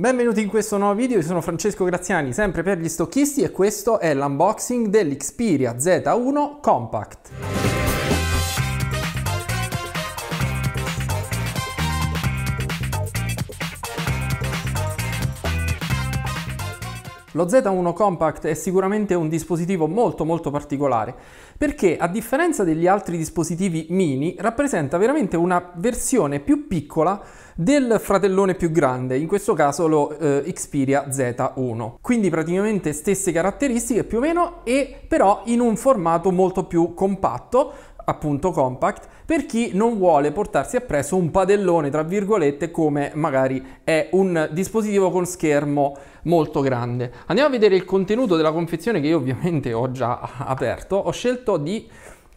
Benvenuti in questo nuovo video, io sono Francesco Graziani, sempre per gli stocchisti e questo è l'unboxing dell'Xperia Z1 Compact. Lo Z1 Compact è sicuramente un dispositivo molto molto particolare perché a differenza degli altri dispositivi mini rappresenta veramente una versione più piccola del fratellone più grande, in questo caso lo eh, Xperia Z1. Quindi praticamente stesse caratteristiche più o meno e però in un formato molto più compatto appunto compact per chi non vuole portarsi appresso un padellone tra virgolette come magari è un dispositivo con schermo molto grande andiamo a vedere il contenuto della confezione che io ovviamente ho già aperto ho scelto di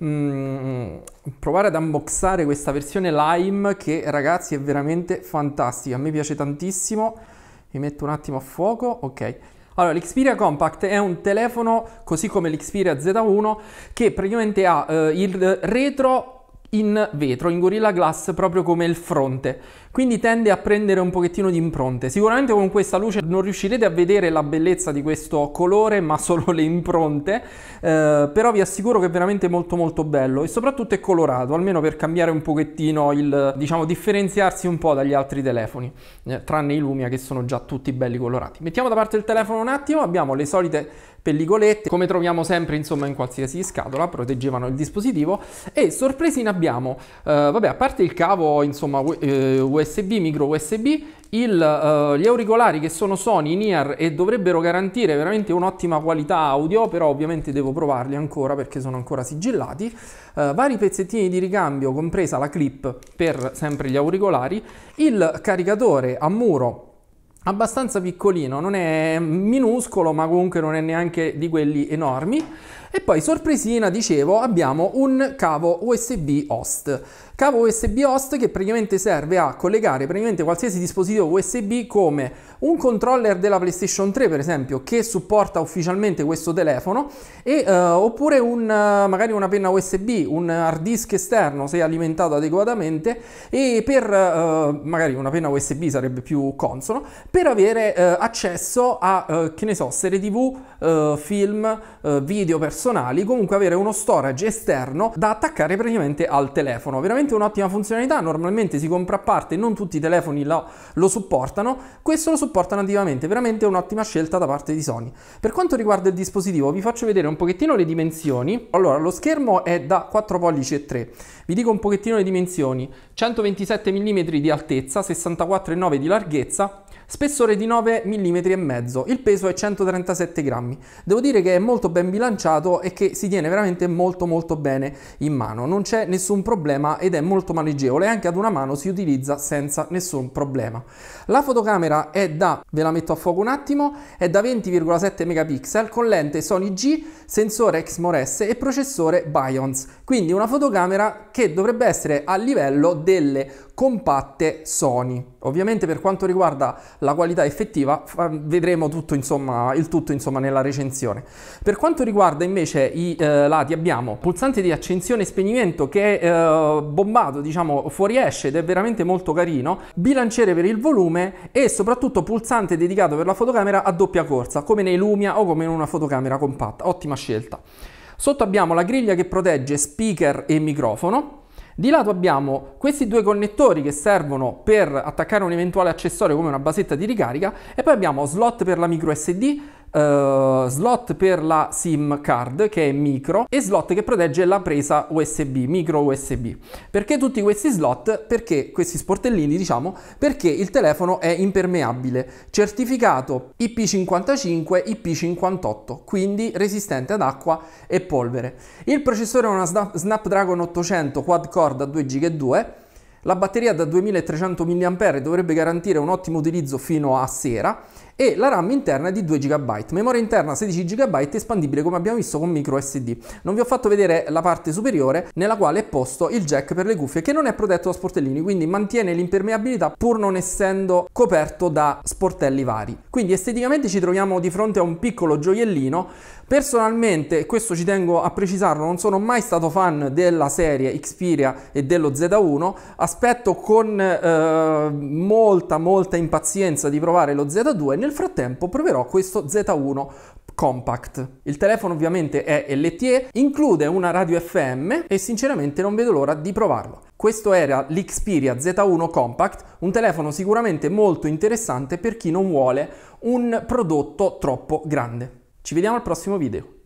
mm, provare ad unboxare questa versione lime che ragazzi è veramente fantastica a me piace tantissimo mi metto un attimo a fuoco ok allora, l'Xperia Compact è un telefono, così come l'Xperia Z1, che praticamente ha eh, il eh, retro in vetro, in Gorilla Glass, proprio come il fronte. Quindi tende a prendere un pochettino di impronte. Sicuramente con questa luce non riuscirete a vedere la bellezza di questo colore, ma solo le impronte, eh, però vi assicuro che è veramente molto molto bello e soprattutto è colorato, almeno per cambiare un pochettino il, diciamo, differenziarsi un po' dagli altri telefoni, eh, tranne i Lumia che sono già tutti belli colorati. Mettiamo da parte il telefono un attimo, abbiamo le solite pellicolette, come troviamo sempre insomma in qualsiasi scatola, proteggevano il dispositivo e sorpresa in abbiamo, eh, vabbè, a parte il cavo insomma, USB, eh, micro USB, il, eh, gli auricolari che sono Sony in ear e dovrebbero garantire veramente un'ottima qualità audio, però ovviamente devo provarli ancora perché sono ancora sigillati. vari pezzettini di ricambio, compresa la clip per sempre gli auricolari. Il caricatore a muro abbastanza piccolino, non è minuscolo ma comunque non è neanche di quelli enormi. E poi sorpresina, dicevo, abbiamo un cavo USB host. Cavo USB host che praticamente serve a collegare praticamente qualsiasi dispositivo USB come un controller della PlayStation 3 per esempio che supporta ufficialmente questo telefono e, eh, oppure un, eh, magari una penna USB, un hard disk esterno se alimentato adeguatamente e per eh, magari una penna USB sarebbe più consono per avere eh, accesso a eh, che ne so, serie TV, eh, film, video personali personali, comunque avere uno storage esterno da attaccare praticamente al telefono. Veramente un'ottima funzionalità, normalmente si compra a parte, non tutti i telefoni lo, lo supportano, questo lo supporta nativamente, veramente un'ottima scelta da parte di Sony. Per quanto riguarda il dispositivo vi faccio vedere un pochettino le dimensioni. Allora, lo schermo è da 4 pollici e 3. Vi dico un pochettino le dimensioni. 127 mm di altezza, 64,9 di larghezza, spessore di 9 mm e mezzo. Il peso è 137 grammi. Devo dire che è molto ben bilanciato e che si tiene veramente molto molto bene in mano, non c'è nessun problema ed è molto maneggevole, anche ad una mano si utilizza senza nessun problema. La fotocamera è da, ve la metto a fuoco un attimo, è da 20,7 megapixel con lente Sony G, sensore Exmor S e processore Bions, quindi una fotocamera che dovrebbe essere a livello delle compatte Sony. Ovviamente per quanto riguarda la qualità effettiva vedremo tutto, insomma, il tutto insomma, nella recensione. Per quanto riguarda invece i eh, lati abbiamo pulsante di accensione e spegnimento che è eh, bombato, diciamo, fuoriesce ed è veramente molto carino, bilanciere per il volume e soprattutto pulsante dedicato per la fotocamera a doppia corsa, come nei Lumia o come in una fotocamera compatta. Ottima scelta. Sotto abbiamo la griglia che protegge speaker e microfono, di lato abbiamo questi due connettori che servono per attaccare un eventuale accessorio come una basetta di ricarica e poi abbiamo slot per la micro SD, uh, slot per la SIM card che è micro e slot che protegge la presa USB, micro USB. Perché tutti questi slot? Perché questi sportellini, diciamo, perché il telefono è impermeabile, certificato IP55, IP58, quindi resistente ad acqua e polvere. Il processore è una Snapdragon 800 quad core da 2 GB e 2 la batteria da 2300 mAh dovrebbe garantire un ottimo utilizzo fino a sera e la RAM interna è di 2 GB, memoria interna 16 GB espandibile come abbiamo visto con micro SD. Non vi ho fatto vedere la parte superiore nella quale è posto il jack per le cuffie che non è protetto da sportellini, quindi mantiene l'impermeabilità pur non essendo coperto da sportelli vari. Quindi esteticamente ci troviamo di fronte a un piccolo gioiellino. Personalmente, questo ci tengo a precisarlo, non sono mai stato fan della serie Xperia e dello Z1, aspetto con eh, molta molta impazienza di provare lo Z2 nel frattempo proverò questo Z1 Compact. Il telefono ovviamente è LTE, include una radio FM e sinceramente non vedo l'ora di provarlo. Questo era l'Xperia Z1 Compact, un telefono sicuramente molto interessante per chi non vuole un prodotto troppo grande. Ci vediamo al prossimo video.